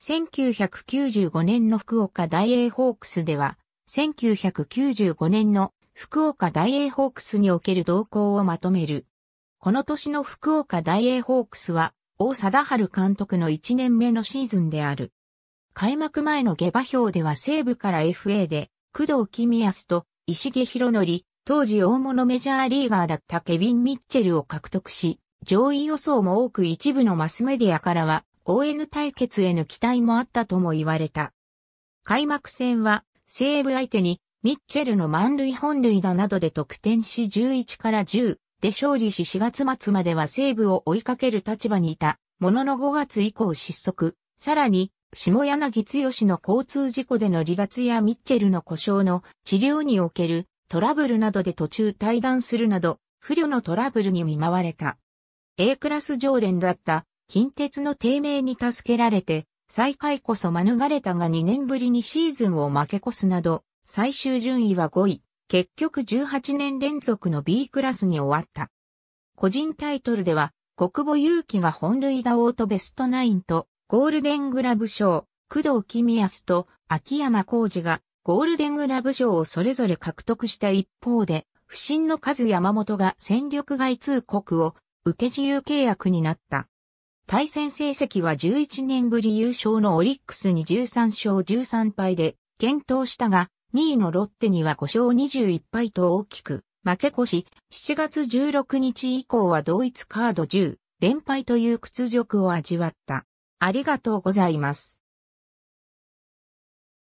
1995年の福岡大英ホークスでは、1995年の福岡大英ホークスにおける動向をまとめる。この年の福岡大英ホークスは、大貞治監督の1年目のシーズンである。開幕前の下馬評では西部から FA で、工藤公康と石毛博則、当時大物メジャーリーガーだったケビン・ミッチェルを獲得し、上位予想も多く一部のマスメディアからは、ON 対決への期待もあったとも言われた。開幕戦は西武相手にミッチェルの満塁本塁打などで得点し11から10で勝利し4月末までは西武を追いかける立場にいたものの5月以降失速、さらに下柳剛の交通事故での離脱やミッチェルの故障の治療におけるトラブルなどで途中退団するなど、不慮のトラブルに見舞われた。A クラス常連だった近鉄の低迷に助けられて、最下位こそ免れたが2年ぶりにシーズンを負け越すなど、最終順位は5位、結局18年連続の B クラスに終わった。個人タイトルでは、国母勇気が本塁打王とベストナインと、ゴールデングラブ賞、工藤公康と秋山浩二がゴールデングラブ賞をそれぞれ獲得した一方で、不審の数山本が戦力外通告を受け自由契約になった。対戦成績は11年ぶり優勝のオリックスに13勝13敗で、検討したが、2位のロッテには5勝21敗と大きく、負け越し、7月16日以降は同一カード10、連敗という屈辱を味わった。ありがとうございます。